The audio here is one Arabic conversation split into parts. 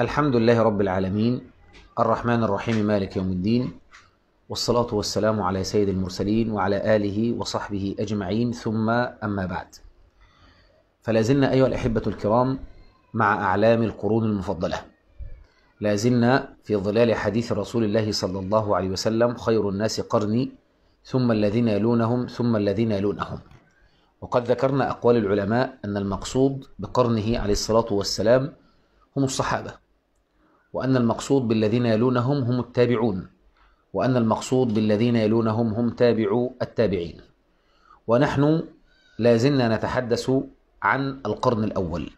الحمد لله رب العالمين الرحمن الرحيم مالك يوم الدين والصلاة والسلام على سيد المرسلين وعلى آله وصحبه أجمعين ثم أما بعد فلازلنا أيها الأحبة الكرام مع أعلام القرون المفضلة لازلنا في ظلال حديث رسول الله صلى الله عليه وسلم خير الناس قرني ثم الذين يلونهم ثم الذين يلونهم وقد ذكرنا أقوال العلماء أن المقصود بقرنه عليه الصلاة والسلام هم الصحابة وأن المقصود بالذين يلونهم هم التابعون وأن المقصود بالذين يلونهم هم تابعو التابعين ونحن لا زلنا نتحدث عن القرن الأول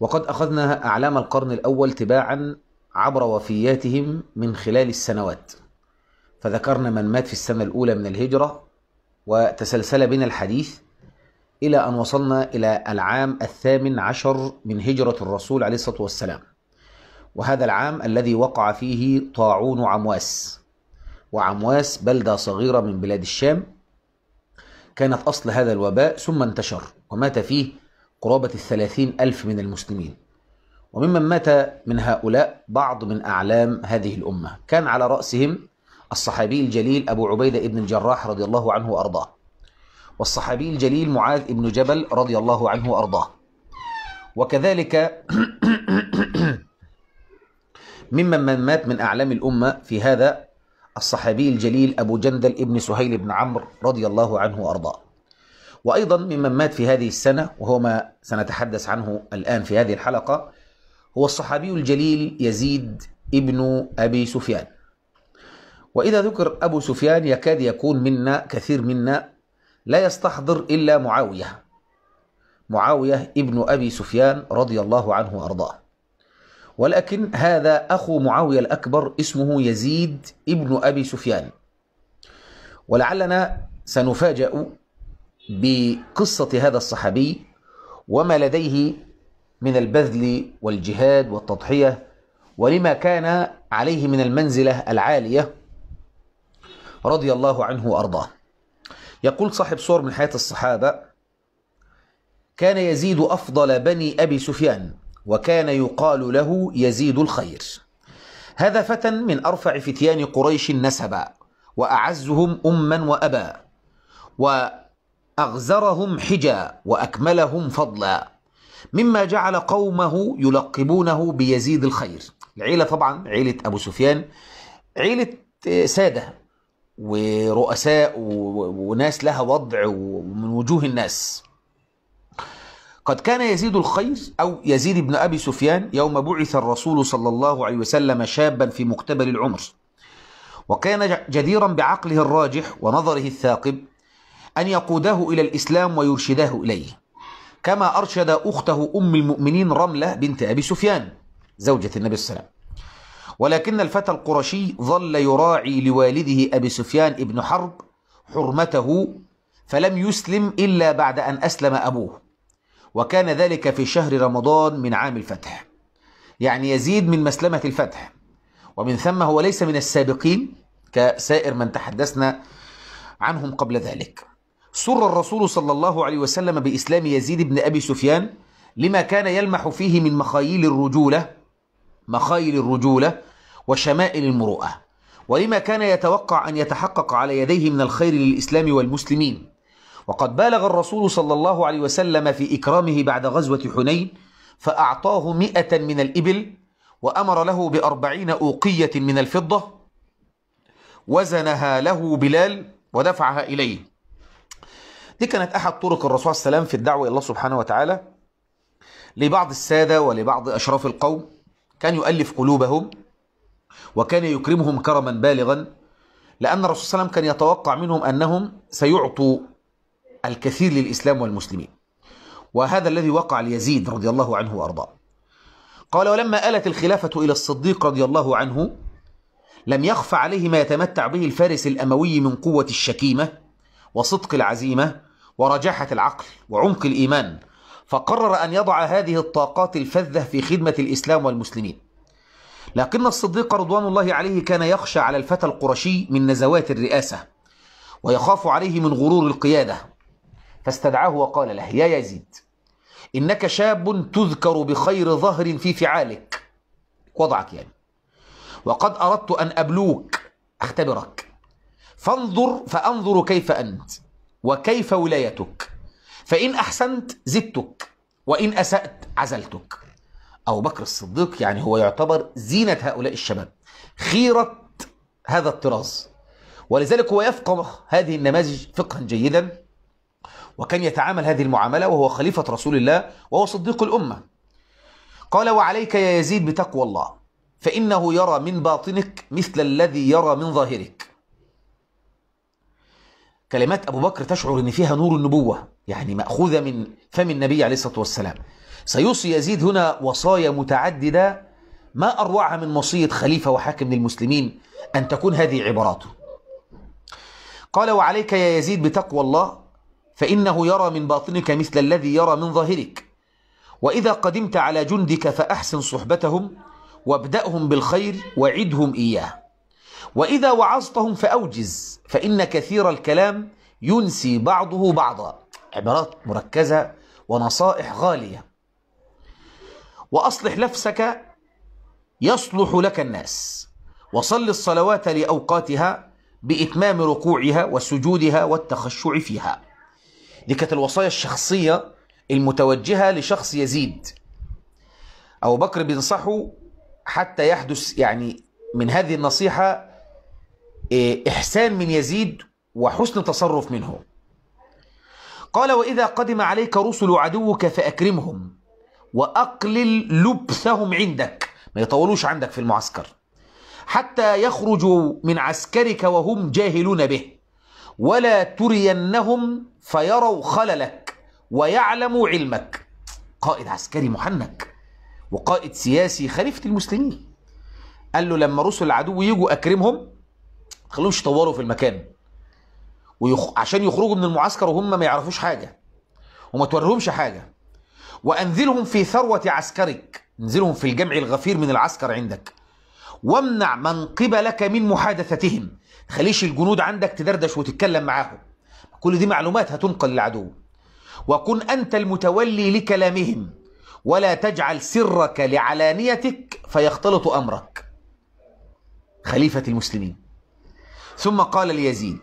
وقد أخذنا أعلام القرن الأول تباعا عبر وفياتهم من خلال السنوات فذكرنا من مات في السنة الأولى من الهجرة وتسلسل بنا الحديث إلى أن وصلنا إلى العام الثامن عشر من هجرة الرسول عليه الصلاة والسلام وهذا العام الذي وقع فيه طاعون عمواس وعمواس بلدة صغيرة من بلاد الشام كانت أصل هذا الوباء ثم انتشر ومات فيه قرابة الثلاثين ألف من المسلمين وممن مات من هؤلاء بعض من أعلام هذه الأمة كان على رأسهم الصحابي الجليل أبو عبيدة بن الجراح رضي الله عنه وأرضاه والصحابي الجليل معاذ بن جبل رضي الله عنه وأرضاه وكذلك ممن من مات من أعلام الأمة في هذا الصحابي الجليل أبو جندل ابن سهيل بن عمرو رضي الله عنه وأرضاه وأيضا ممن مات في هذه السنة وهو ما سنتحدث عنه الآن في هذه الحلقة هو الصحابي الجليل يزيد ابن أبي سفيان وإذا ذكر أبو سفيان يكاد يكون منا كثير منا لا يستحضر إلا معاوية معاوية ابن أبي سفيان رضي الله عنه وأرضاه ولكن هذا أخو معاوية الأكبر اسمه يزيد ابن أبي سفيان ولعلنا سنفاجأ بقصة هذا الصحابي وما لديه من البذل والجهاد والتضحية ولما كان عليه من المنزلة العالية رضي الله عنه وأرضاه يقول صاحب صور من حياة الصحابة كان يزيد أفضل بني أبي سفيان وكان يقال له يزيد الخير هذا فتى من أرفع فتيان قريش نسبا وأعزهم أما وأبا وأغزرهم حجا وأكملهم فضلا مما جعل قومه يلقبونه بيزيد الخير العيلة طبعا عيلة أبو سفيان عيلة آه، سادة ورؤساء وناس لها وضع ومن وجوه الناس قد كان يزيد الخير أو يزيد بن أبي سفيان يوم بعث الرسول صلى الله عليه وسلم شابا في مقتبل العمر وكان جديرا بعقله الراجح ونظره الثاقب أن يقوده إلى الإسلام ويرشده إليه كما أرشد أخته أم المؤمنين رملة بنت أبي سفيان زوجة النبي صلى ولكن الفتى القرشي ظل يراعي لوالده أبي سفيان ابن حرب حرمته فلم يسلم إلا بعد أن أسلم أبوه وكان ذلك في شهر رمضان من عام الفتح يعني يزيد من مسلمة الفتح ومن ثم هو ليس من السابقين كسائر من تحدثنا عنهم قبل ذلك سر الرسول صلى الله عليه وسلم بإسلام يزيد بن أبي سفيان لما كان يلمح فيه من مخايل الرجولة مخايل الرجولة وشمائل المروءة ولما كان يتوقع أن يتحقق على يديه من الخير للإسلام والمسلمين وقد بالغ الرسول صلى الله عليه وسلم في إكرامه بعد غزوة حنين فأعطاه مئة من الإبل وأمر له بأربعين أوقية من الفضة وزنها له بلال ودفعها إليه دي كانت أحد طرق الرسول صلى الله عليه وسلم في الدعوة إلى الله سبحانه وتعالى لبعض السادة ولبعض أشراف القوم كان يؤلف قلوبهم وكان يكرمهم كرما بالغا لأن الرسول صلى الله عليه وسلم كان يتوقع منهم أنهم سيعطوا الكثير للإسلام والمسلمين وهذا الذي وقع ليزيد رضي الله عنه وأرضاه قال ولما آلت الخلافة إلى الصديق رضي الله عنه لم يخف عليه ما يتمتع به الفارس الأموي من قوة الشكيمة وصدق العزيمة ورجاحة العقل وعمق الإيمان فقرر أن يضع هذه الطاقات الفذة في خدمة الإسلام والمسلمين لكن الصديق رضوان الله عليه كان يخشى على الفتى القرشي من نزوات الرئاسة ويخاف عليه من غرور القيادة فاستدعاه وقال له يا يزيد إنك شاب تذكر بخير ظهر في فعالك وضعك يعني وقد أردت أن أبلوك أختبرك فانظر فأنظر كيف أنت وكيف ولايتك فإن أحسنت زدتك وإن أسأت عزلتك أبو بكر الصديق يعني هو يعتبر زينة هؤلاء الشباب خيرة هذا الطراز ولذلك هو يفقه هذه النماذج فقها جيدا وكان يتعامل هذه المعاملة وهو خليفة رسول الله وهو صديق الأمة قال وعليك يا يزيد بتقوى الله فإنه يرى من باطنك مثل الذي يرى من ظاهرك كلمات أبو بكر تشعر أن فيها نور النبوة يعني مأخوذة من فم النبي عليه الصلاة والسلام سيوصي يزيد هنا وصايا متعددة ما أروعها من وصية خليفة وحاكم للمسلمين أن تكون هذه عباراته قال وعليك يا يزيد بتقوى الله فإنه يرى من باطنك مثل الذي يرى من ظاهرك وإذا قدمت على جندك فأحسن صحبتهم وابدأهم بالخير وعدهم إياه وإذا وعظتهم فأوجز فإن كثير الكلام ينسي بعضه بعضا عبارات مركزة ونصائح غالية وأصلح نفسك يصلح لك الناس وصل الصلوات لأوقاتها بإتمام ركوعها وسجودها والتخشع فيها دي كانت الوصايا الشخصية المتوجهة لشخص يزيد أبو بكر بينصحه حتى يحدث يعني من هذه النصيحة إيه، إحسان من يزيد وحسن تصرف منه قال وإذا قدم عليك رسل عدوك فأكرمهم وأقلل لبثهم عندك ما يطولوش عندك في المعسكر حتى يخرجوا من عسكرك وهم جاهلون به ولا ترينهم فيروا خللك ويعلموا علمك قائد عسكري محنك وقائد سياسي خليفة المسلمين قال له لما رسل العدو يجوا أكرمهم خلوش يطوروا في المكان ويخ... عشان يخرجوا من المعسكر وهم ما يعرفوش حاجة وما توريهمش حاجة وأنزلهم في ثروة عسكرك انزلهم في الجمع الغفير من العسكر عندك وامنع من قبلك من محادثتهم خليش الجنود عندك تدردش وتتكلم معاهم كل دي معلومات هتنقل للعدو وكن أنت المتولي لكلامهم ولا تجعل سرك لعلانيتك فيختلط أمرك خليفة المسلمين ثم قال ليزيد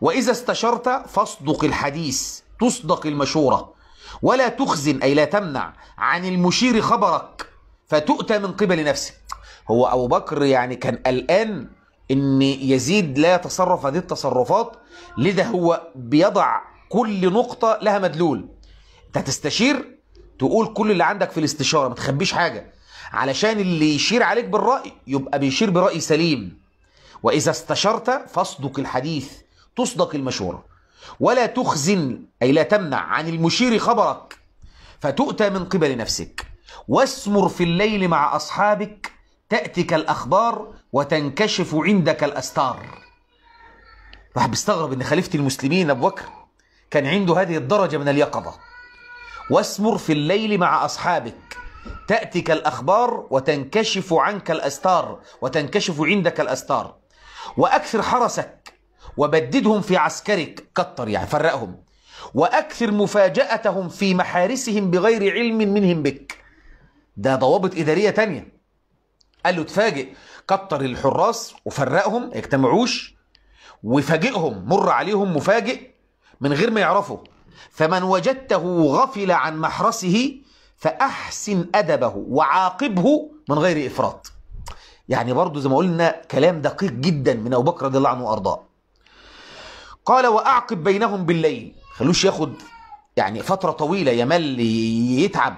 وإذا استشرت فاصدق الحديث تصدق المشورة ولا تخزن أي لا تمنع عن المشير خبرك فتؤتى من قبل نفسك هو أبو بكر يعني كان قلقان ان يزيد لا يتصرف هذه التصرفات لذا هو بيضع كل نقطة لها مدلول انت هتستشير تقول كل اللي عندك في الاستشارة ما تخبيش حاجة علشان اللي يشير عليك بالرأي يبقى بيشير برأي سليم وإذا استشرت فاصدق الحديث تصدق المشورة ولا تخزن أي لا تمنع عن المشير خبرك فتؤتى من قبل نفسك واسمر في الليل مع أصحابك تأتيك الأخبار وتنكشف عندك الأستار راح بيستغرب ان خليفة المسلمين أبو بكر كان عنده هذه الدرجة من اليقظة واسمر في الليل مع أصحابك تأتيك الأخبار وتنكشف عنك الأستار وتنكشف عندك الأستار وأكثر حرسك وبددهم في عسكرك كتر يعني فرقهم وأكثر مفاجأتهم في محارسهم بغير علم منهم بك ده ضوابط إدارية تانية قال له اتفاجئ كتر الحراس وفرقهم اجتمعوش وفاجئهم مر عليهم مفاجئ من غير ما يعرفوا فمن وجدته غفل عن محرسه فأحسن أدبه وعاقبه من غير إفراط يعني برضو زي ما قلنا كلام دقيق جدا من أبو بكر رضي الله عنه وأرضاه قال وأعقب بينهم بالليل خلوش ياخد يعني فترة طويلة يمل يتعب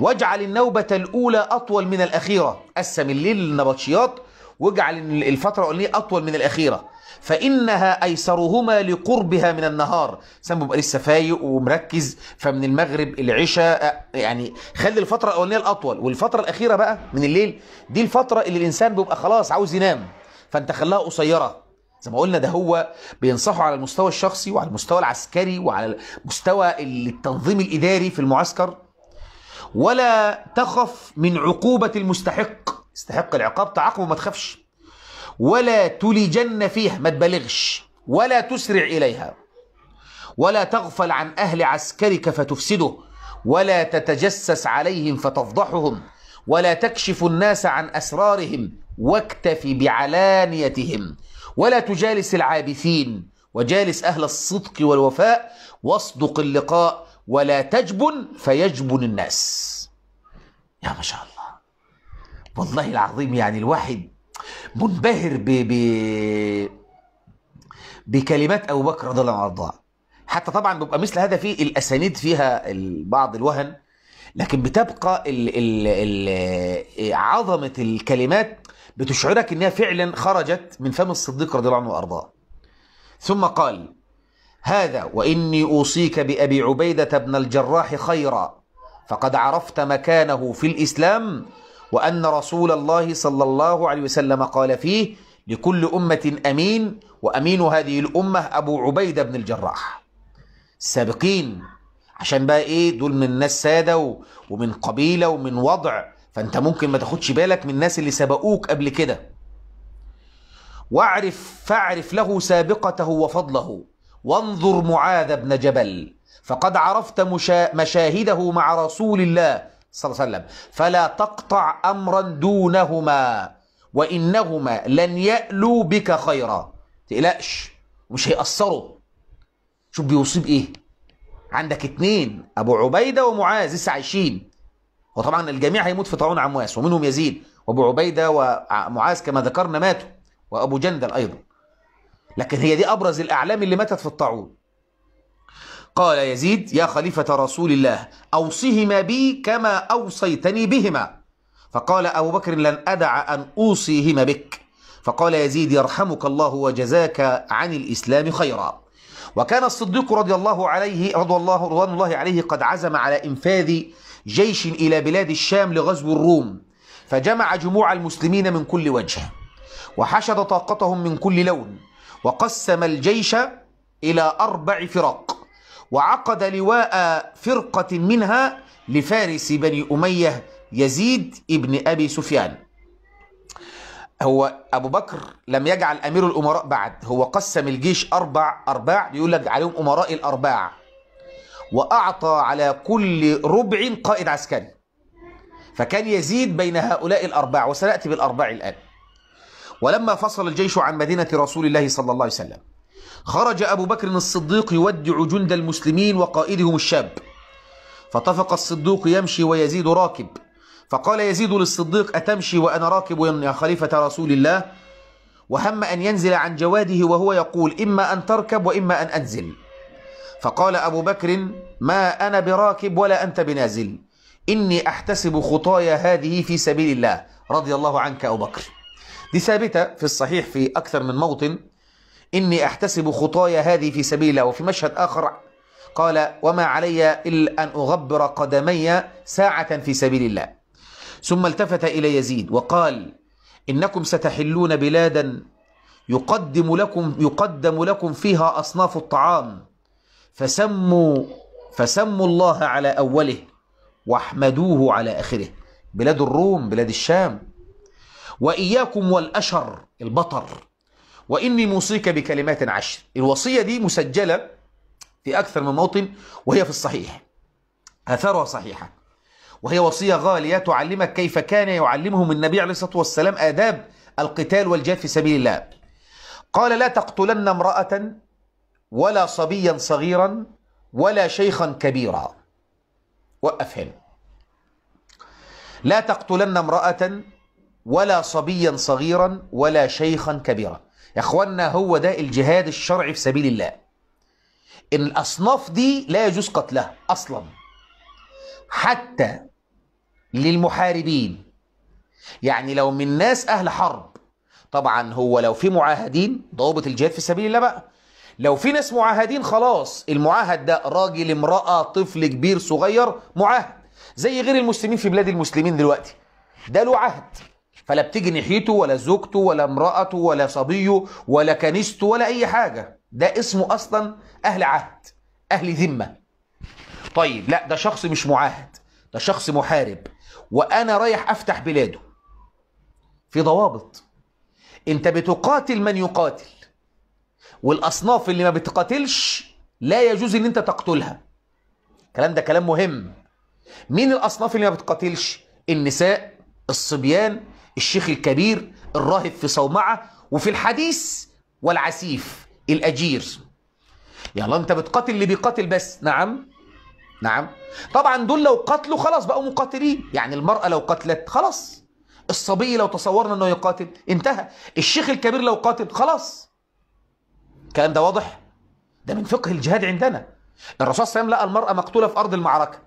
واجعل النوبة الأولى أطول من الأخيرة قسم الليل للنبطشيات واجعل الفترة الأولانية أطول من الأخيرة فإنها أيسرهما لقربها من النهار سام بيبقى لسه فايق ومركز فمن المغرب العشاء يعني خلي الفترة الأولانية الأطول والفترة الأخيرة بقى من الليل دي الفترة اللي الإنسان بيبقى خلاص عاوز ينام فأنت خلاها قصيرة زي ما قلنا ده هو بينصحه على المستوى الشخصي وعلى المستوى العسكري وعلى مستوى التنظيم الإداري في المعسكر ولا تخف من عقوبة المستحق استحق العقاب تعاقبه ما تخافش ولا تلجن فيها ما تبالغش ولا تسرع إليها ولا تغفل عن أهل عسكرك فتفسده ولا تتجسس عليهم فتفضحهم ولا تكشف الناس عن أسرارهم واكتف بعلانيتهم ولا تجالس العابثين وجالس أهل الصدق والوفاء واصدق اللقاء ولا تجبن فيجبن الناس يا ما شاء الله والله العظيم يعني الواحد منبهر ب ب بكلمات ابو بكر رضي الله عنه وارضاه حتى طبعا بيبقى مثل هذا في الاسانيد فيها بعض الوهن لكن بتبقى ال ال ال عظمه الكلمات بتشعرك انها فعلا خرجت من فم الصديق رضي الله عنه وارضاه ثم قال هذا وإني أوصيك بأبي عبيدة بن الجراح خيرا فقد عرفت مكانه في الإسلام وأن رسول الله صلى الله عليه وسلم قال فيه لكل أمة أمين وأمين هذه الأمة أبو عبيدة بن الجراح السابقين عشان بقى إيه دول من الناس سادة ومن قبيلة ومن وضع فأنت ممكن ما تاخدش بالك من الناس اللي سبقوك قبل كده واعرف فاعرف له سابقته وفضله وانظر معاذ بن جبل فقد عرفت مشاهده مع رسول الله صلى الله عليه وسلم فلا تقطع أمرا دونهما وإنهما لن يألوا بك خيرا تقلقش ومش هيأثروا شوف بيصيب إيه عندك اتنين أبو عبيدة ومعاذ لسه عايشين وطبعا الجميع هيموت في طاعون عمواس ومنهم يزيد وابو عبيده ومعاذ كما ذكرنا ماتوا وابو جندل ايضا لكن هي دي أبرز الأعلام اللي ماتت في الطاعون قال يزيد يا خليفة رسول الله أوصهما بي كما أوصيتني بهما فقال أبو بكر لن أدع أن أوصيهما بك فقال يزيد يرحمك الله وجزاك عن الإسلام خيرا وكان الصديق رضي الله عليه رضي الله رضوان الله عليه قد عزم على إنفاذ جيش إلى بلاد الشام لغزو الروم فجمع جموع المسلمين من كل وجه وحشد طاقتهم من كل لون وقسم الجيش إلى أربع فرق وعقد لواء فرقة منها لفارس بني أمية يزيد ابن أبي سفيان هو أبو بكر لم يجعل أمير الأمراء بعد هو قسم الجيش أربع أرباع بيقول لك عليهم أمراء الأرباع وأعطى على كل ربع قائد عسكري فكان يزيد بين هؤلاء الأرباع وسنأتي بالأرباع الآن ولما فصل الجيش عن مدينة رسول الله صلى الله عليه وسلم خرج أبو بكر الصديق يودع جند المسلمين وقائدهم الشاب فطفق الصديق يمشي ويزيد راكب فقال يزيد للصديق أتمشي وأنا راكب يا خليفة رسول الله وهم أن ينزل عن جواده وهو يقول إما أن تركب وإما أن أنزل فقال أبو بكر ما أنا براكب ولا أنت بنازل إني أحتسب خطايا هذه في سبيل الله رضي الله عنك أبو بكر دي ثابتة في الصحيح في أكثر من موطن إني أحتسب خطايا هذه في سبيل الله وفي مشهد آخر قال وما علي إلا أن أغبر قدمي ساعة في سبيل الله ثم التفت إلى يزيد وقال إنكم ستحلون بلادا يقدم لكم يقدم لكم فيها أصناف الطعام فسموا فسموا الله على أوله واحمدوه على آخره بلاد الروم بلاد الشام وإياكم والأشر البطر وإني موصيك بكلمات عشر الوصية دي مسجلة في أكثر من موطن وهي في الصحيح أثرها صحيحة وهي وصية غالية تعلمك كيف كان يعلمهم النبي عليه الصلاة والسلام آداب القتال والجهاد في سبيل الله قال لا تقتلن امرأة ولا صبيا صغيرا ولا شيخا كبيرا وقف هنا لا تقتلن امرأة ولا صبيا صغيرا ولا شيخا كبيرا يا اخوانا هو ده الجهاد الشرعي في سبيل الله ان الاصناف دي لا يجوز قتلها اصلا حتى للمحاربين يعني لو من ناس اهل حرب طبعا هو لو في معاهدين ضابط الجهاد في سبيل الله بقى لو في ناس معاهدين خلاص المعاهد ده راجل امرأة طفل كبير صغير معاهد زي غير المسلمين في بلاد المسلمين دلوقتي ده له عهد فلا بتيجي ناحيته ولا زوجته ولا امرأته ولا صبيه ولا كنيسته ولا أي حاجة ده اسمه أصلا أهل عهد أهل ذمة طيب لا ده شخص مش معاهد ده شخص محارب وأنا رايح أفتح بلاده في ضوابط أنت بتقاتل من يقاتل والأصناف اللي ما بتقاتلش لا يجوز أن أنت تقتلها الكلام ده كلام مهم مين الأصناف اللي ما بتقاتلش النساء الصبيان الشيخ الكبير الراهب في صومعة وفي الحديث والعسيف الأجير يلا أنت بتقاتل اللي بيقاتل بس نعم نعم طبعا دول لو قتلوا خلاص بقوا مقاتلين يعني المرأة لو قتلت خلاص الصبي لو تصورنا أنه يقاتل انتهى الشيخ الكبير لو قاتل خلاص الكلام ده واضح ده من فقه الجهاد عندنا الرسول صلى الله عليه وسلم لقى المرأة مقتولة في أرض المعركة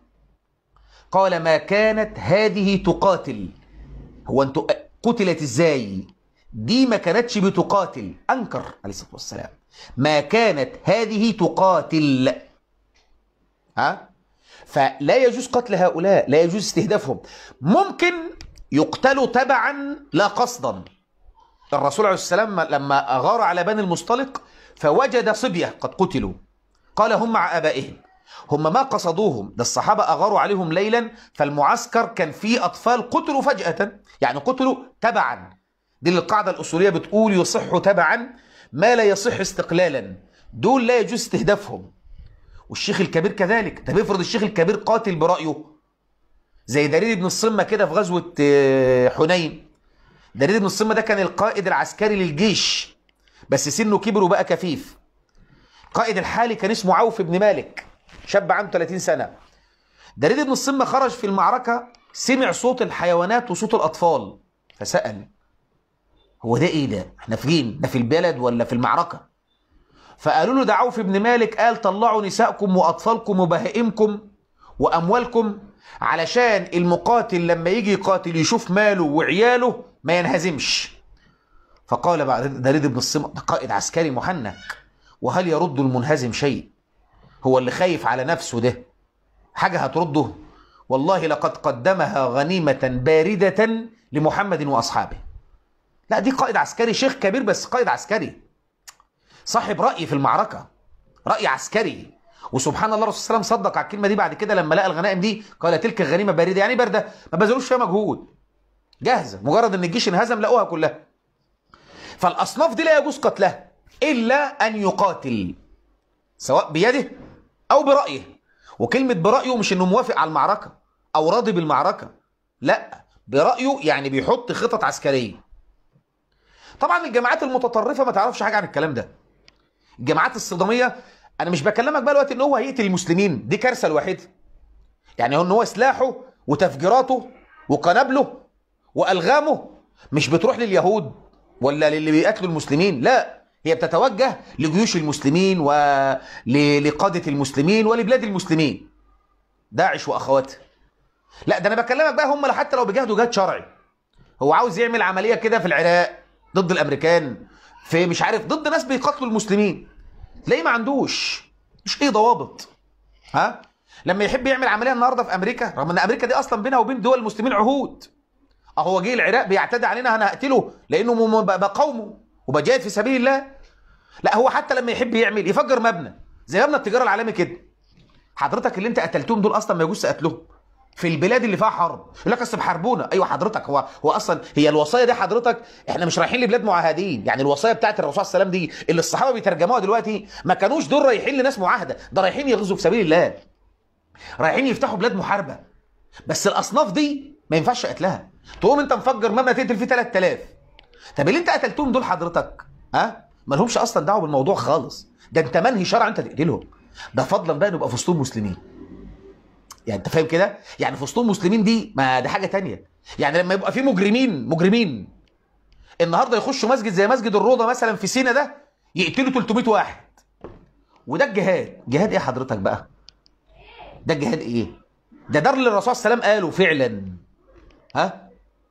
قال ما كانت هذه تقاتل هو انتوا قتلت ازاي دي ما كانتش بتقاتل انكر عليه الصلاه والسلام ما كانت هذه تقاتل ها فلا يجوز قتل هؤلاء لا يجوز استهدافهم ممكن يقتلوا تبعا لا قصدا الرسول عليه السلام لما أغار على بني المصطلق فوجد صبية قد قتلوا قال هم مع أبائهم هم ما قصدوهم ده الصحابة أغاروا عليهم ليلا فالمعسكر كان فيه أطفال قتلوا فجأة يعني قتلوا تبعا دي القاعدة الأصولية بتقول يصح تبعا ما لا يصح استقلالا دول لا يجوز استهدافهم والشيخ الكبير كذلك ده بيفرض الشيخ الكبير قاتل برأيه زي دليل ابن الصمة كده في غزوة آه، حنين دليل ابن الصمة ده كان القائد العسكري للجيش بس سنه كبر وبقى كفيف قائد الحالي كان اسمه عوف بن مالك شاب عنده 30 سنة دريد بن الصمة خرج في المعركة سمع صوت الحيوانات وصوت الأطفال فسأل هو ده إيه ده؟ إحنا فين؟ ده في البلد ولا في المعركة؟ فقالوا له ده في ابن مالك قال طلعوا نسائكم وأطفالكم وبهائمكم وأموالكم علشان المقاتل لما يجي يقاتل يشوف ماله وعياله ما ينهزمش فقال بعد دريد بن الصمة ده قائد عسكري محنك وهل يرد المنهزم شيء هو اللي خايف على نفسه ده حاجة هترده والله لقد قدمها غنيمة باردة لمحمد وأصحابه لا دي قائد عسكري شيخ كبير بس قائد عسكري صاحب رأي في المعركة رأي عسكري وسبحان الله الرسول صلى الله عليه وسلم صدق على الكلمة دي بعد كده لما لقى الغنائم دي قال تلك الغنيمة باردة يعني باردة ما بذلوش فيها مجهود جاهزة مجرد ان الجيش انهزم لقوها كلها فالأصناف دي لا يجوز قتلها إلا أن يقاتل سواء بيده أو برأيه وكلمة برأيه مش إنه موافق على المعركة أو راضي بالمعركة لا برأيه يعني بيحط خطط عسكرية طبعا الجماعات المتطرفة ما تعرفش حاجة عن الكلام ده الجماعات الصدامية أنا مش بكلمك بقى دلوقتي إن هو هيقتل المسلمين دي كارثة الوحيدة يعني إن هو سلاحه وتفجيراته وقنابله وألغامه مش بتروح لليهود ولا للي بيقتلوا المسلمين لا هي بتتوجه لجيوش المسلمين ولقادة المسلمين ولبلاد المسلمين داعش وأخواتها لا ده أنا بكلمك بقى هم حتى لو بيجاهدوا جهد شرعي هو عاوز يعمل عملية كده في العراق ضد الأمريكان في مش عارف ضد ناس بيقاتلوا المسلمين تلاقيه ما عندوش مش ايه ضوابط ها لما يحب يعمل عمليه النهارده في امريكا رغم ان امريكا دي اصلا بينها وبين دول المسلمين عهود اهو جه العراق بيعتدي علينا هنقتله لانه بقومه وبجاهد في سبيل الله لا هو حتى لما يحب يعمل يفجر مبنى زي مبنى التجاره العالمي كده حضرتك اللي انت قتلتهم دول اصلا ما يجوش قتلهم في البلاد اللي فيها حرب يقول لك اصل بحاربونا ايوه حضرتك هو هو اصلا هي الوصايه دي حضرتك احنا مش رايحين لبلاد معاهدين يعني الوصايه بتاعت الرسول صلى الله عليه وسلم دي اللي الصحابه بيترجموها دلوقتي ما كانوش دول رايحين لناس معاهده ده رايحين يغزوا في سبيل الله رايحين يفتحوا بلاد محاربه بس الاصناف دي ما ينفعش قتلها تقوم انت مفجر مبنى تقتل فيه 3000 طب اللي انت قتلتهم دول حضرتك ها مالهمش اصلا دعوه بالموضوع خالص ده انت منهي شرع انت تقتلهم ده فضلا بقى نبقى في مسلمين يعني انت فاهم كده يعني في مسلمين دي ما دي حاجه تانية يعني لما يبقى في مجرمين مجرمين النهارده يخشوا مسجد زي مسجد الروضه مثلا في سينا ده يقتلوا 300 واحد وده الجهاد جهاد ايه حضرتك بقى ده الجهاد ايه ده دار للرسول صلى الله عليه وسلم قاله فعلا ها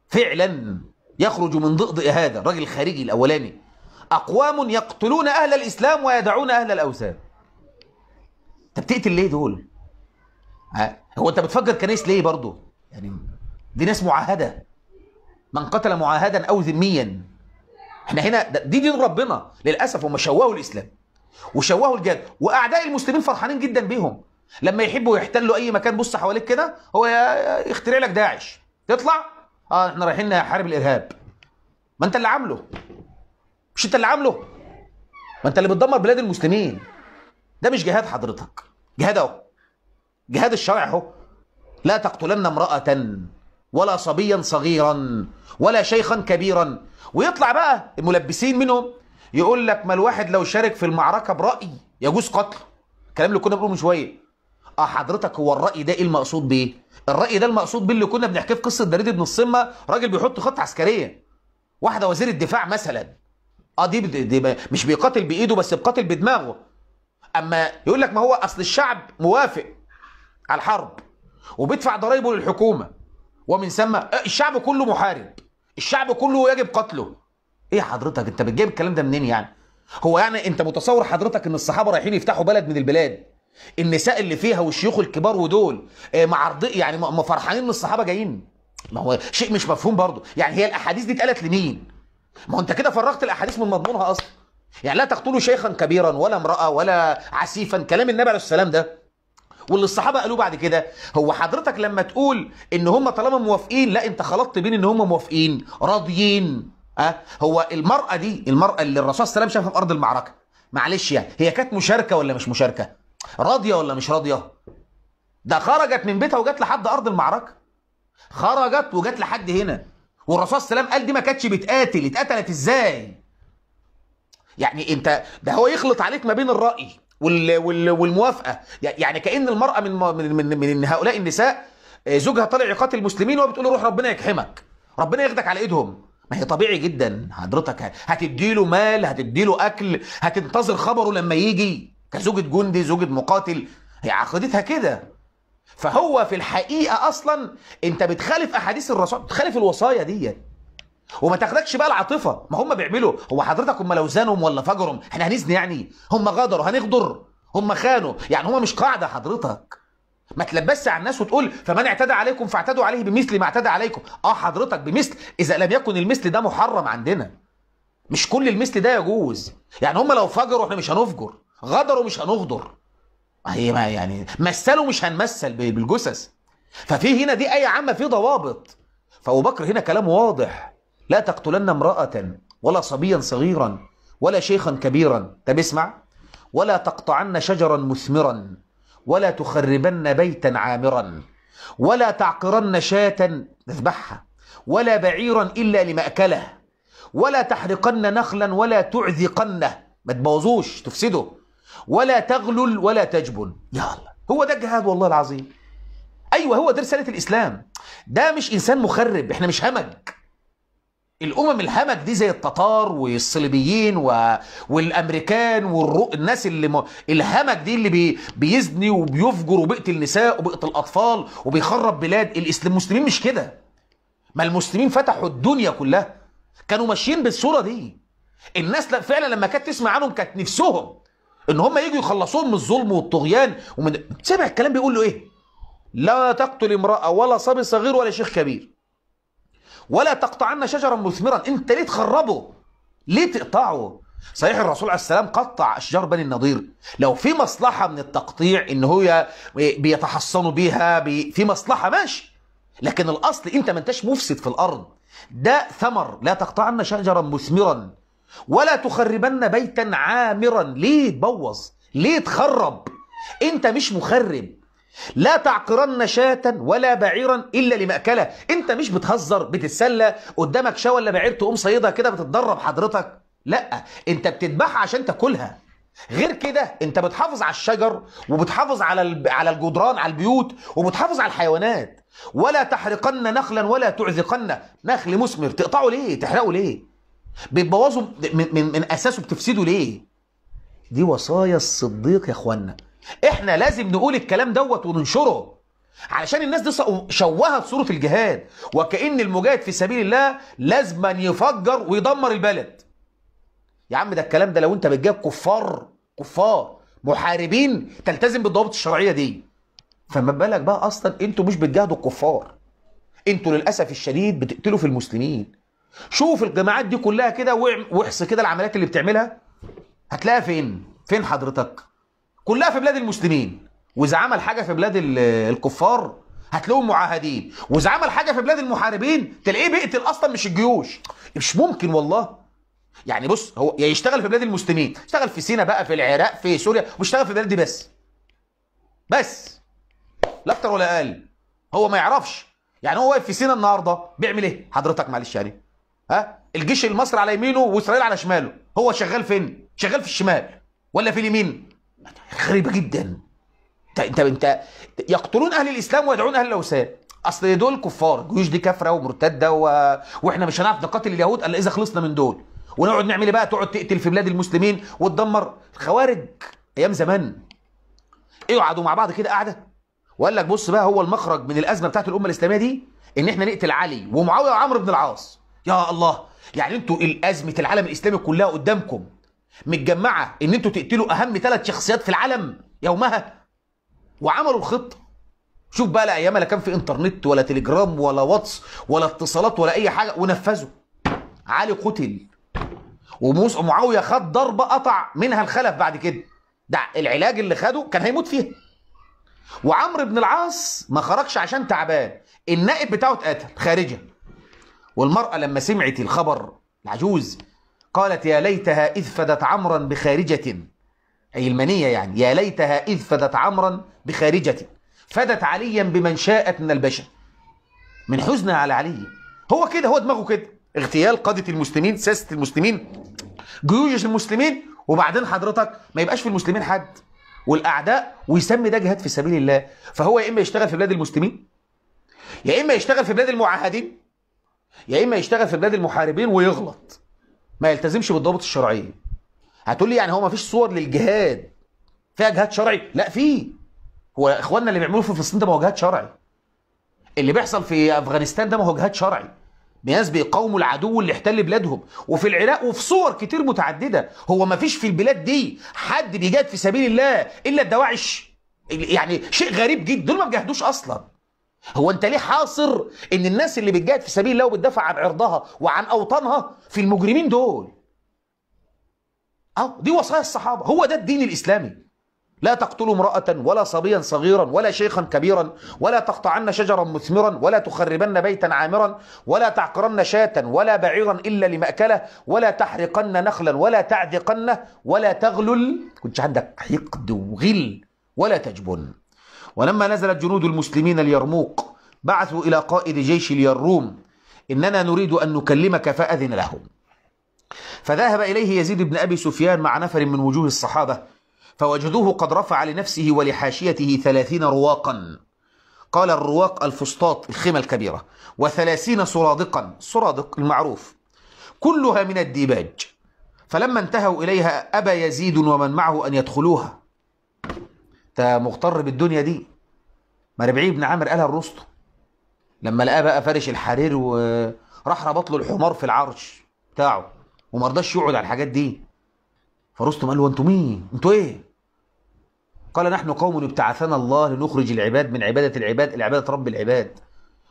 فعلا يخرج من ضئضئ هذا الراجل الخارجي الأولاني أقوام يقتلون أهل الإسلام ويدعون أهل الأوثان أنت بتقتل ليه دول؟ هو أنت بتفجر كنايس ليه برضه؟ يعني دي ناس معاهدة من قتل معاهدا أو ذميا احنا هنا دي دين ربنا للأسف هم شوهوا الإسلام وشوهوا الجد وأعداء المسلمين فرحانين جدا بيهم لما يحبوا يحتلوا أي مكان بص حواليك كده هو يخترع لك داعش تطلع اه احنا رايحين نحارب الارهاب ما انت اللي عامله مش انت اللي عامله ما انت اللي بتدمر بلاد المسلمين ده مش جهاد حضرتك جهاد اهو جهاد الشرع اهو لا تقتلن امرأة ولا صبيا صغيرا ولا شيخا كبيرا ويطلع بقى الملبسين منهم يقول لك ما الواحد لو شارك في المعركة برأي يجوز قتله الكلام اللي كنا بنقوله من شوية اه حضرتك هو الراي ده ايه المقصود بيه الراي ده المقصود بيه اللي كنا بنحكيه في قصه دريد بن الصمه راجل بيحط خطه عسكريه واحده وزير الدفاع مثلا اه دي, دي مش بيقاتل بايده بس بيقاتل بدماغه اما يقول لك ما هو اصل الشعب موافق على الحرب وبيدفع ضرائبه للحكومه ومن ثم آه، الشعب كله محارب الشعب كله يجب قتله ايه حضرتك انت بتجيب الكلام ده منين يعني هو يعني انت متصور حضرتك ان الصحابه رايحين يفتحوا بلد من البلاد النساء اللي فيها والشيوخ الكبار ودول آه، مع يعني ما فرحانين ان الصحابه جايين ما هو شيء مش مفهوم برضه يعني هي الاحاديث دي اتقالت لمين ما هو انت كده فرغت الاحاديث من مضمونها اصلا يعني لا تقتلوا شيخا كبيرا ولا امراه ولا عسيفا كلام النبي عليه السلام ده واللي الصحابه قالوه بعد كده هو حضرتك لما تقول ان هم طالما موافقين لا انت خلطت بين ان هم موافقين راضيين أه؟ هو المراه دي المراه اللي الرسول صلى الله عليه وسلم شافها في ارض المعركه معلش يعني هي كانت مشاركه ولا مش مشاركه راضيه ولا مش راضيه ده خرجت من بيتها وجت لحد ارض المعركه خرجت وجت لحد هنا والرسول صلى الله عليه وسلم قال دي ما كانتش بتقاتل اتقتلت ازاي يعني انت ده هو يخلط عليك ما بين الراي وال وال والموافقه يعني كان المراه من من من, من هؤلاء النساء آه، زوجها طالع يقاتل المسلمين وبتقول له روح ربنا يكحمك ربنا ياخدك على ايدهم ما هي طبيعي جدا حضرتك هتديله مال هتديله اكل هتنتظر خبره لما يجي كزوجة جندي زوجة مقاتل هي عقيدتها كده فهو في الحقيقة أصلا أنت بتخالف أحاديث الرسول بتخالف الوصايا دي وما تاخدكش بقى العاطفة ما هم بيعملوا هو حضرتك هم لو زانهم ولا فجرهم احنا هنزن يعني هم غدروا هنغدر هم خانوا يعني هم مش قاعدة حضرتك ما تلبسش على الناس وتقول فمن اعتدى عليكم فاعتدوا عليه بمثل ما اعتدى عليكم اه حضرتك بمثل اذا لم يكن المثل ده محرم عندنا مش كل المثل ده يجوز يعني هم لو فجروا احنا مش هنفجر غدروا مش هنغدر هي ما يعني مثلوا مش هنمثل بالجثث ففي هنا دي آية عامة في ضوابط فأبو بكر هنا كلام واضح لا تقتلن امرأة ولا صبيا صغيرا ولا شيخا كبيرا طب اسمع ولا تقطعن شجرا مثمرا ولا تخربن بيتا عامرا ولا تعقرن شاة تذبحها ولا بعيرا إلا لمأكله ولا تحرقن نخلا ولا تعذقنه ما تبوظوش تفسده ولا تغلل ولا تجبن يا الله هو ده الجهاد والله العظيم ايوه هو ده رساله الاسلام ده مش انسان مخرب احنا مش همج الامم الهمج دي زي التتار والصليبيين و... والامريكان والرو... الناس اللي م... الهمج دي اللي بي... بيزني وبيفجر وبيقتل نساء وبيقتل اطفال وبيخرب بلاد الاسلام المسلمين مش كده ما المسلمين فتحوا الدنيا كلها كانوا ماشيين بالصوره دي الناس فعلا لما كانت تسمع عنهم كانت نفسهم ان هم يجوا يخلصوهم من الظلم والطغيان ومن سامع الكلام بيقول له ايه لا تقتل امراه ولا صبي صغير ولا شيخ كبير ولا تقطعن شجرا مثمرا انت ليه تخربه ليه تقطعه صحيح الرسول عليه السلام قطع اشجار بني النضير لو في مصلحه من التقطيع ان هو بيتحصنوا بيها بي في مصلحه ماشي لكن الاصل انت ما انتش مفسد في الارض ده ثمر لا تقطعن شجرا مثمرا ولا تخربن بيتا عامرا ليه تبوظ ليه تخرب انت مش مخرب لا تعقرن شاة ولا بعيرا الا لمأكله انت مش بتهزر بتتسلى قدامك شاة ولا بعير تقوم صيدها كده بتتدرب حضرتك لا انت بتذبحها عشان تاكلها غير كده انت بتحافظ على الشجر وبتحافظ على على الجدران على البيوت وبتحافظ على الحيوانات ولا تحرقن نخلا ولا تعذقن نخل مثمر تقطعه ليه تحرقه ليه بتبوظه من, من, من اساسه بتفسده ليه دي وصايا الصديق يا اخوانا احنا لازم نقول الكلام دوت وننشره علشان الناس دي شوهت صورة الجهاد وكأن المجاهد في سبيل الله لازما يفجر ويدمر البلد يا عم ده الكلام ده لو انت بتجيب كفار كفار محاربين تلتزم بالضوابط الشرعية دي فما بالك بقى اصلا انتوا مش بتجاهدوا الكفار انتوا للأسف الشديد بتقتلوا في المسلمين شوف الجماعات دي كلها كده واحص كده العمليات اللي بتعملها هتلاقيها فين فين حضرتك كلها في بلاد المسلمين واذا عمل حاجه في بلاد الكفار هتلاقيهم معاهدين واذا عمل حاجه في بلاد المحاربين تلاقيه بيقتل اصلا مش الجيوش مش ممكن والله يعني بص هو يشتغل في بلاد المسلمين اشتغل في سينا بقى في العراق في سوريا واشتغل في البلاد دي بس بس لا اكتر ولا اقل هو ما يعرفش يعني هو واقف في سينا النهارده بيعمل ايه حضرتك معلش يعني ها الجيش المصري على يمينه واسرائيل على شماله هو شغال فين شغال في الشمال ولا في اليمين غريبه جدا انت انت انت يقتلون اهل الاسلام ويدعون اهل الاوثان اصل دول كفار جيوش دي كافره ومرتده و... واحنا مش هنعرف نقاتل اليهود الا اذا خلصنا من دول ونقعد نعمل ايه بقى تقعد تقتل في بلاد المسلمين وتدمر الخوارج ايام زمان ايه قعدوا مع بعض كده قاعده وقال لك بص بقى هو المخرج من الازمه بتاعت الامه الاسلاميه دي ان احنا نقتل علي ومعاويه وعمرو بن العاص يا الله يعني انتوا الازمه العالم الاسلامي كلها قدامكم متجمعه ان انتوا تقتلوا اهم ثلاث شخصيات في العالم يومها وعملوا الخطه شوف بقى لا لا كان في انترنت ولا تليجرام ولا واتس ولا اتصالات ولا اي حاجه ونفذوا علي قتل وموسى معاويه خد ضربه قطع منها الخلف بعد كده ده العلاج اللي خده كان هيموت فيها وعمرو بن العاص ما خرجش عشان تعبان النائب بتاعه اتقتل خارجه والمرأة لما سمعت الخبر العجوز قالت يا ليتها إذ فدت عمرا بخارجة أي المنية يعني يا ليتها إذ فدت عمرا بخارجة فدت عليا بمن شاءت من البشر من حزنها على علي هو كده هو دماغه كده اغتيال قادة المسلمين ساسة المسلمين جيوش المسلمين وبعدين حضرتك ما يبقاش في المسلمين حد والاعداء ويسمي ده جهاد في سبيل الله فهو يا اما يشتغل في بلاد المسلمين يا اما يشتغل في بلاد المعاهدين يا اما يشتغل في بلاد المحاربين ويغلط ما يلتزمش بالضوابط الشرعيه هتقول لي يعني هو ما فيش صور للجهاد فيها جهاد شرعي لا في هو اخواننا اللي بيعملوه في فلسطين ده ما هو جهاد شرعي اللي بيحصل في افغانستان ده ما هو جهاد شرعي ناس بيقاوموا العدو اللي احتل بلادهم وفي العراق وفي صور كتير متعدده هو ما فيش في البلاد دي حد بيجاهد في سبيل الله الا الدواعش يعني شيء غريب جدا دول ما بيجاهدوش اصلا هو انت ليه حاصر ان الناس اللي بتجاهد في سبيل الله وبتدافع عن عرضها وعن اوطانها في المجرمين دول اه دي وصايا الصحابه هو ده الدين الاسلامي لا تقتلوا امرأة ولا صبيا صغيرا ولا شيخا كبيرا ولا تقطعن شجرا مثمرا ولا تخربن بيتا عامرا ولا تعقرن شاة ولا بعيرا إلا لمأكله ولا تحرقن نخلا ولا تعدقنه ولا تغلل كنتش عندك حقد وغل ولا تجبن ولما نزلت جنود المسلمين اليرموك بعثوا إلى قائد جيش اليروم إننا نريد أن نكلمك فأذن لهم فذهب إليه يزيد بن أبي سفيان مع نفر من وجوه الصحابة فوجدوه قد رفع لنفسه ولحاشيته ثلاثين رواقا قال الرواق الفسطاط الخيمة الكبيرة وثلاثين سرادقا سرادق المعروف كلها من الديباج فلما انتهوا إليها أبى يزيد ومن معه أن يدخلوها انت مغتر بالدنيا دي ما ربعي بن عامر قالها الرسطو لما لقاه بقى فارش الحرير وراح ربط له الحمار في العرش بتاعه وما رضاش يقعد على الحاجات دي فرستم قال له انتوا مين انتوا ايه قال نحن قوم ابتعثنا الله لنخرج العباد من عباده العباد الى عباده رب العباد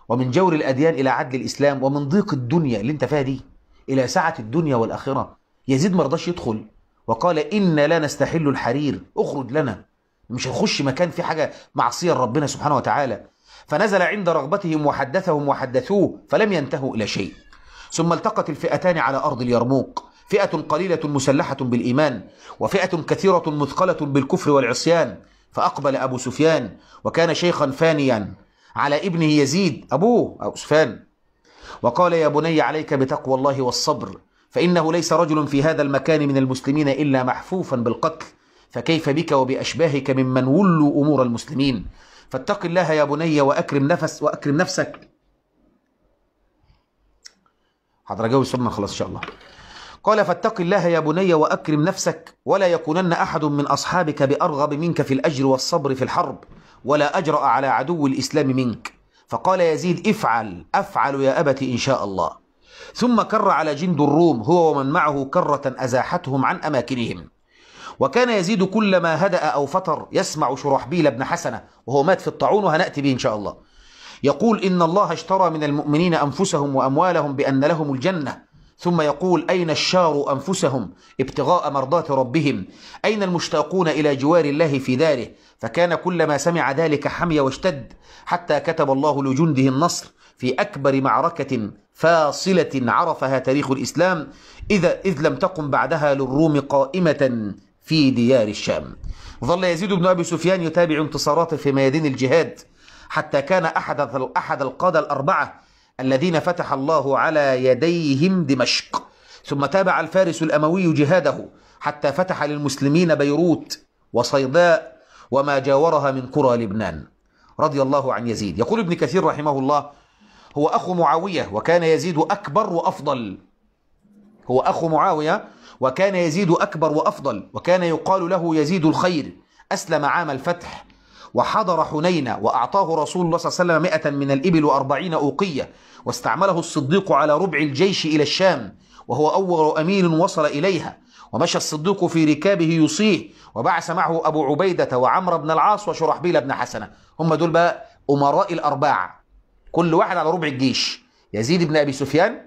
ومن جور الاديان الى عدل الاسلام ومن ضيق الدنيا اللي انت فيها دي الى سعه الدنيا والاخره يزيد ما رضاش يدخل وقال انا لا نستحل الحرير اخرج لنا مش هيخش مكان فيه حاجه معصيه لربنا سبحانه وتعالى فنزل عند رغبتهم وحدثهم وحدثوه فلم ينتهوا الى شيء ثم التقت الفئتان على ارض اليرموك فئه قليله مسلحه بالايمان وفئه كثيره مثقله بالكفر والعصيان فاقبل ابو سفيان وكان شيخا فانيا على ابنه يزيد ابوه أو سفيان وقال يا بني عليك بتقوى الله والصبر فانه ليس رجل في هذا المكان من المسلمين الا محفوفا بالقتل فكيف بك وبأشباهك ممن ولوا أمور المسلمين فاتق الله يا بني وأكرم نفس وأكرم نفسك حضر جاوي سنة خلاص إن شاء الله قال فاتق الله يا بني وأكرم نفسك ولا يكونن أحد من أصحابك بأرغب منك في الأجر والصبر في الحرب ولا أجرأ على عدو الإسلام منك فقال يزيد افعل أفعل يا أبتي إن شاء الله ثم كر على جند الروم هو ومن معه كرة أزاحتهم عن أماكنهم وكان يزيد كلما هدأ أو فطر يسمع شرحبيل بن حسنة وهو مات في الطاعون وهنأتي به إن شاء الله يقول إن الله اشترى من المؤمنين أنفسهم وأموالهم بأن لهم الجنة ثم يقول أين الشار أنفسهم ابتغاء مرضات ربهم أين المشتاقون إلى جوار الله في داره فكان كلما سمع ذلك حمي واشتد حتى كتب الله لجنده النصر في أكبر معركة فاصلة عرفها تاريخ الإسلام إذا إذ لم تقم بعدها للروم قائمة في ديار الشام ظل يزيد بن أبي سفيان يتابع انتصاراته في ميادين الجهاد حتى كان أحد أحد القادة الأربعة الذين فتح الله على يديهم دمشق ثم تابع الفارس الأموي جهاده حتى فتح للمسلمين بيروت وصيداء وما جاورها من قرى لبنان رضي الله عن يزيد يقول ابن كثير رحمه الله هو أخو معاوية وكان يزيد أكبر وأفضل هو أخو معاوية وكان يزيد أكبر وأفضل وكان يقال له يزيد الخير أسلم عام الفتح وحضر حنين وأعطاه رسول الله صلى الله عليه وسلم مئة من الإبل وأربعين أوقية واستعمله الصديق على ربع الجيش إلى الشام وهو أول أمير وصل إليها ومشى الصديق في ركابه يصيه وبعث معه أبو عبيدة وعمر بن العاص وشرحبيل بن حسنة هم دول بقى أمراء الأرباع كل واحد على ربع الجيش يزيد بن أبي سفيان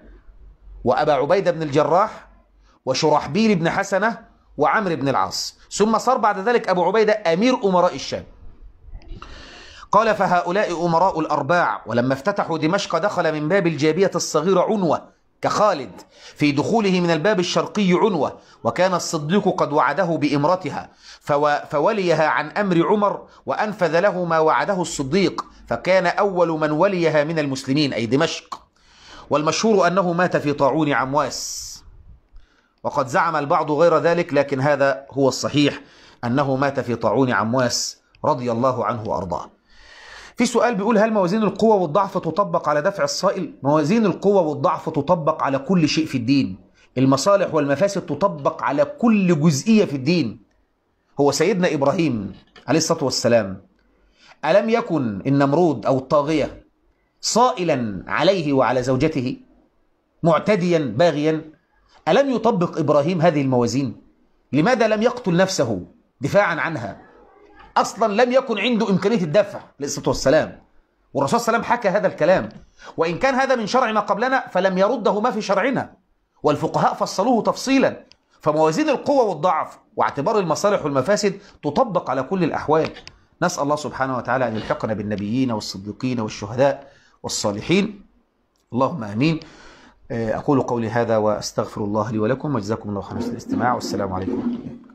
وأبا عبيدة بن الجراح وشرحبيل بن حسنة وعمرو بن العاص ثم صار بعد ذلك أبو عبيدة أمير أمراء الشام قال فهؤلاء أمراء الأرباع ولما افتتحوا دمشق دخل من باب الجابية الصغيرة عنوة كخالد في دخوله من الباب الشرقي عنوة وكان الصديق قد وعده بإمرتها فوليها عن أمر عمر وأنفذ له ما وعده الصديق فكان أول من وليها من المسلمين أي دمشق والمشهور أنه مات في طاعون عمواس وقد زعم البعض غير ذلك لكن هذا هو الصحيح أنه مات في طاعون عمواس رضي الله عنه وأرضاه في سؤال بيقول هل موازين القوة والضعف تطبق على دفع الصائل؟ موازين القوة والضعف تطبق على كل شيء في الدين المصالح والمفاسد تطبق على كل جزئية في الدين هو سيدنا إبراهيم عليه الصلاة والسلام ألم يكن النمرود أو الطاغية صائلا عليه وعلى زوجته معتديا باغيا ألم يطبق إبراهيم هذه الموازين؟ لماذا لم يقتل نفسه دفاعا عنها؟ أصلا لم يكن عنده إمكانية الدفع للصلاة والسلام والرسول صلى الله عليه وسلم حكى هذا الكلام وإن كان هذا من شرع ما قبلنا فلم يرده ما في شرعنا والفقهاء فصلوه تفصيلا فموازين القوة والضعف واعتبار المصالح والمفاسد تطبق على كل الأحوال نسأل الله سبحانه وتعالى أن يلحقنا بالنبيين والصديقين والشهداء والصالحين اللهم آمين أقول قولي هذا وأستغفر الله لي ولكم وجزاكم الله خير الاستماع والسلام عليكم